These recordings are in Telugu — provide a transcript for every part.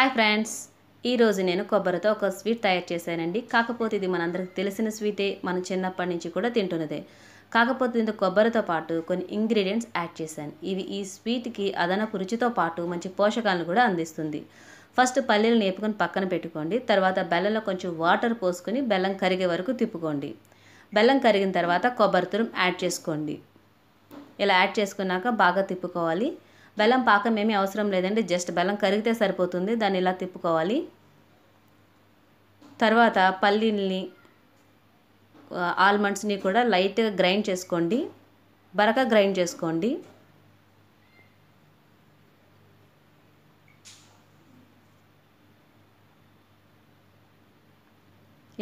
హాయ్ ఫ్రెండ్స్ ఈరోజు నేను కొబ్బరితో ఒక స్వీట్ తయారు చేశానండి కాకపోతే ఇది మనందరికి తెలిసిన స్వీటే మనం చిన్నప్పటి నుంచి కూడా తింటున్నదే కాకపోతే ఇందుకు కొబ్బరితో పాటు కొన్ని ఇంగ్రీడియంట్స్ యాడ్ చేశాను ఇవి ఈ స్వీట్కి అదనపు రుచితో పాటు మంచి పోషకాలను కూడా అందిస్తుంది ఫస్ట్ పల్లీలు నేపుకొని పక్కన పెట్టుకోండి తర్వాత బెల్లంలో కొంచెం వాటర్ పోసుకొని బెల్లం కరిగే వరకు తిప్పుకోండి బెల్లం కరిగిన తర్వాత కొబ్బరి తురం యాడ్ చేసుకోండి ఇలా యాడ్ చేసుకున్నాక బాగా తిప్పుకోవాలి బెల్లం పాకం ఏమీ అవసరం లేదండి జస్ట్ బెల్లం కరిగితే సరిపోతుంది దాన్ని ఇలా తిప్పుకోవాలి తర్వాత పల్లీల్ని ఆల్మండ్స్ని కూడా లైట్గా గ్రైండ్ చేసుకోండి బరక గ్రైండ్ చేసుకోండి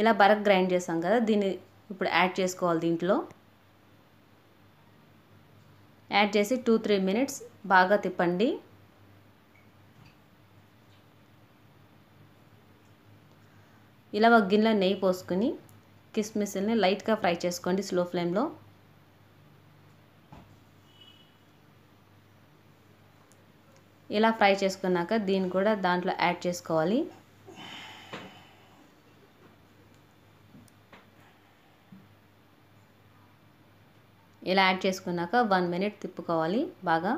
ఇలా బరక్ గ్రైండ్ చేసాం కదా దీన్ని ఇప్పుడు యాడ్ చేసుకోవాలి దీంట్లో యాడ్ చేసి టూ త్రీ మినిట్స్ బాగా తిప్పండి ఇలా ఒక గిన్నెలో నెయ్యి పోసుకుని కిస్మిస్ని లైట్గా ఫ్రై చేసుకోండి స్లో ఫ్లేమ్లో ఇలా ఫ్రై చేసుకున్నాక దీన్ని కూడా దాంట్లో యాడ్ చేసుకోవాలి ఇలా యాడ్ చేసుకున్నాక వన్ మినిట్ తిప్పుకోవాలి బాగా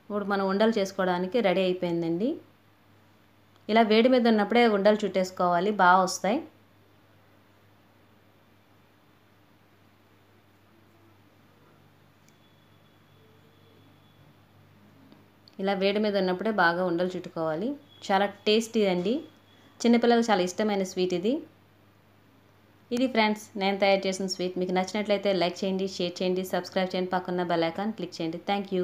ఇప్పుడు మనం ఉండలు చేసుకోవడానికి రెడీ అయిపోయిందండి ఇలా వేడి మీద ఉన్నప్పుడే ఉండలు చుట్టేసుకోవాలి బాగా వస్తాయి ఇలా వేడి మీద ఉన్నప్పుడే బాగా ఉండలు చుట్టుకోవాలి చాలా టేస్టీ అండి చిన్నపిల్లలకు చాలా ఇష్టమైన స్వీట్ ఇది ఇది ఫ్రెండ్స్ నేను తయారు చేసిన స్వీట్ మీకు నచ్చినట్లయితే లైక్ చేయండి షేర్ చేయండి సబ్స్క్రైబ్ చేయండి పక్కన బెల్ ఐకాన్ క్లిక్ చేయండి థ్యాంక్